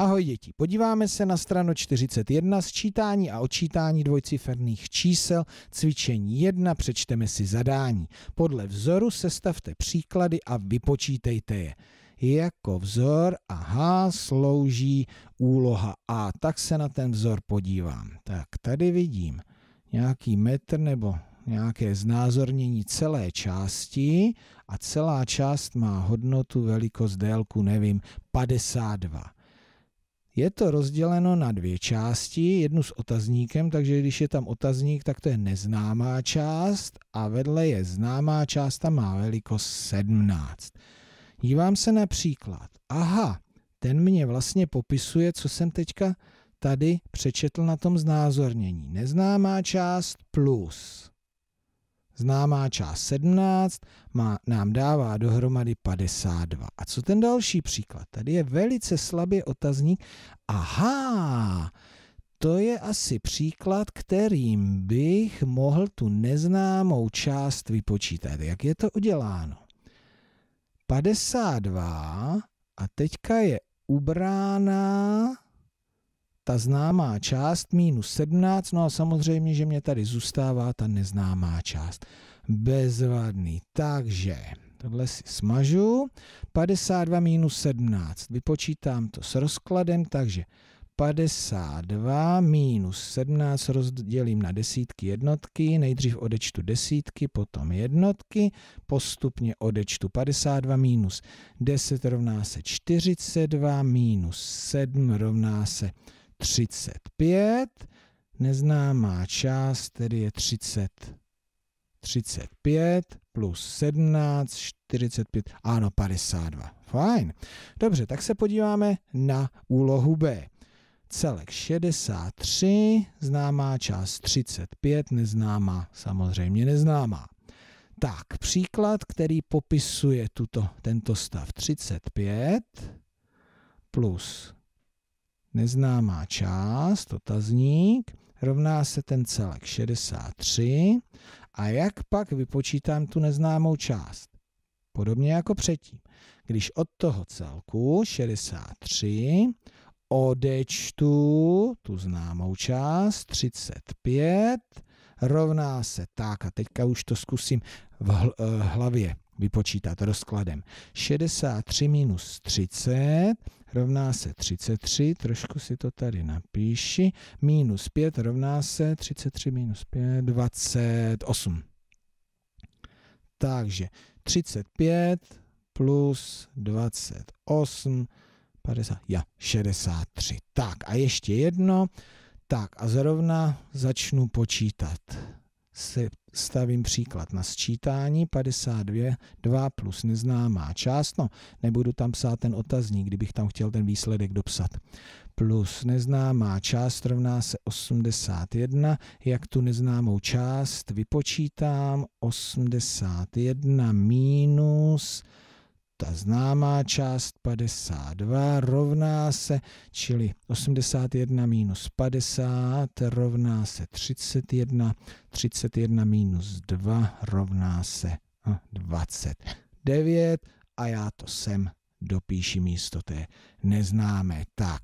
Ahoj děti, podíváme se na stranu 41 sčítání a odčítání dvojciferných čísel, cvičení 1, přečteme si zadání. Podle vzoru sestavte příklady a vypočítejte je. Jako vzor a H slouží úloha A, tak se na ten vzor podívám. Tak tady vidím nějaký metr nebo nějaké znázornění celé části a celá část má hodnotu velikost délku, nevím, 52. Je to rozděleno na dvě části, jednu s otazníkem, takže když je tam otazník, tak to je neznámá část a vedle je známá část, ta má velikost 17. Dívám se na příklad. Aha, ten mě vlastně popisuje, co jsem teďka tady přečetl na tom znázornění. Neznámá část plus známá část 17 má, nám dává dohromady 52. A co ten další příklad? Tady je velice slabý otazník. Aha, to je asi příklad, kterým bych mohl tu neznámou část vypočítat. Jak je to uděláno? 52 a teďka je ubrána ta známá část minus 17, no a samozřejmě, že mě tady zůstává ta neznámá část. Bezvadný. Takže tohle si smažu. 52 minus 17. Vypočítám to s rozkladem, takže 52 minus 17 rozdělím na desítky jednotky, nejdřív odečtu desítky, potom jednotky, postupně odečtu 52 minus 10 rovná se 42, minus 7 rovná se 35, neznámá část, tedy je 30. 35 plus 17, 45, ano, 52. Fajn. Dobře, tak se podíváme na úlohu B. Celek 63, známá část 35, neznámá, samozřejmě neznámá. Tak, příklad, který popisuje tuto, tento stav 35 plus neznámá část, otazník, rovná se ten celek 63. A jak pak vypočítám tu neznámou část? Podobně jako předtím. Když od toho celku 63 odečtu tu známou část 35, rovná se tak, a teďka už to zkusím v eh, hlavě vypočítat rozkladem. 63 minus 30 rovná se 33, trošku si to tady napíši, minus 5 rovná se 33 minus 5, 28. Takže 35 plus 28, 50, ja, 63. Tak a ještě jedno, tak a zrovna začnu počítat si stavím příklad na sčítání 52, 2 plus neznámá část, no nebudu tam psát ten otazník, kdybych tam chtěl ten výsledek dopsat. Plus neznámá část rovná se 81, jak tu neznámou část vypočítám, 81 minus ta známá část 52 rovná se, čili 81 minus 50 rovná se 31, 31 minus 2 rovná se 29 hm, a já to sem dopíši místo té neznámé. Tak,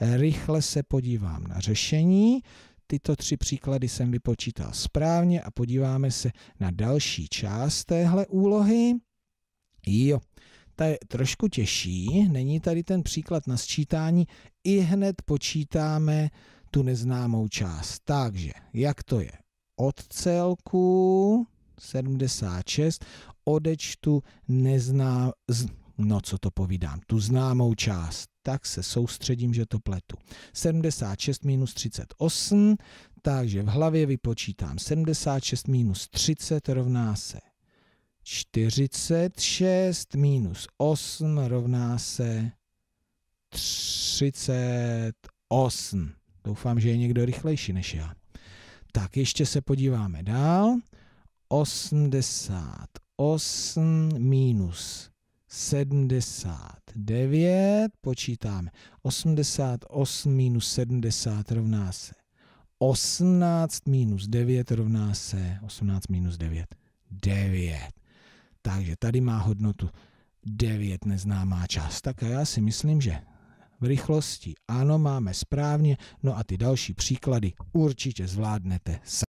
rychle se podívám na řešení. Tyto tři příklady jsem vypočítal správně a podíváme se na další část téhle úlohy. Jo, ta je trošku těžší, není tady ten příklad na sčítání, i hned počítáme tu neznámou část. Takže, jak to je? Od celku 76 odečtu nezná... No, co to povídám, tu známou část. Tak se soustředím, že to pletu. 76 minus 38, takže v hlavě vypočítám 76 minus 30 rovná se 46 minus 8 rovná se 38. Doufám, že je někdo rychlejší než já. Tak ještě se podíváme dál. 88 minus 79, počítáme. 88 minus 70 rovná se 18 minus 9 rovná se 18 minus 9, 9. Takže tady má hodnotu 9 neznámá část. Tak a já si myslím, že v rychlosti ano, máme správně, no a ty další příklady určitě zvládnete sami.